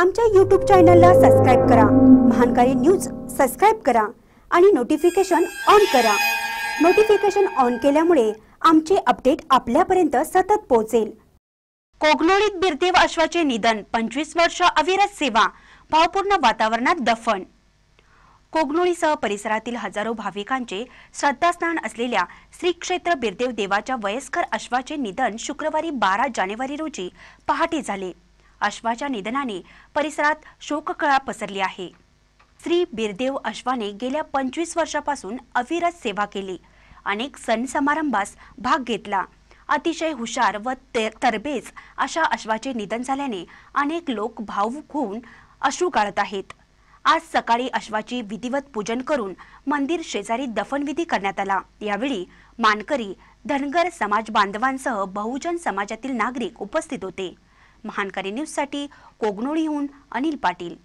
आमच्या यूट्यूब चॅनलला सबस्क्राईब करा महानकारी न्यूज सबस्क्राईब करा आणि नोटिफिकेशन ऑन करा नोटिफिकेशन ऑन केल्यामुळे आमचे अपडेट आपल्यापर्यंत सतत पोहोचेल कोगनोळीत बिरदेव अश्वाचे निधन पंचवीस वर्ष अविरत सेवा भावपूर्ण वातावरणात दफन कोगनोळीसह परिसरातील हजारो भाविकांचे श्रद्धास्थान असलेल्या श्री क्षेत्र बिरदेव देवाच्या वयस्कर अश्वाचे निधन शुक्रवारी बारा जानेवारी रोजी पहाटे झाले अश्वाच्या निधनाने परिसरात शोककळा पसरली आहे श्री बिरदेव अश्वाने गेल्या पंचवीस वर्षापासून अविरत सेवा केली अनेक सण समारंभास भाग घेतला अतिशय हुशार व तरबेज अशा अश्वाचे निधन झाल्याने अनेक लोक भावूक होऊन अश्रू काढत आहेत आज सकाळी अश्वाची विधिवत पूजन करून मंदिर शेजारी दफनविधी करण्यात आला यावेळी मानकरी धनगर समाज बांधवांसह बहुजन समाजातील नागरिक उपस्थित होते महानकारी न्यूजसाठी कोगनोळीहून अनिल पाटील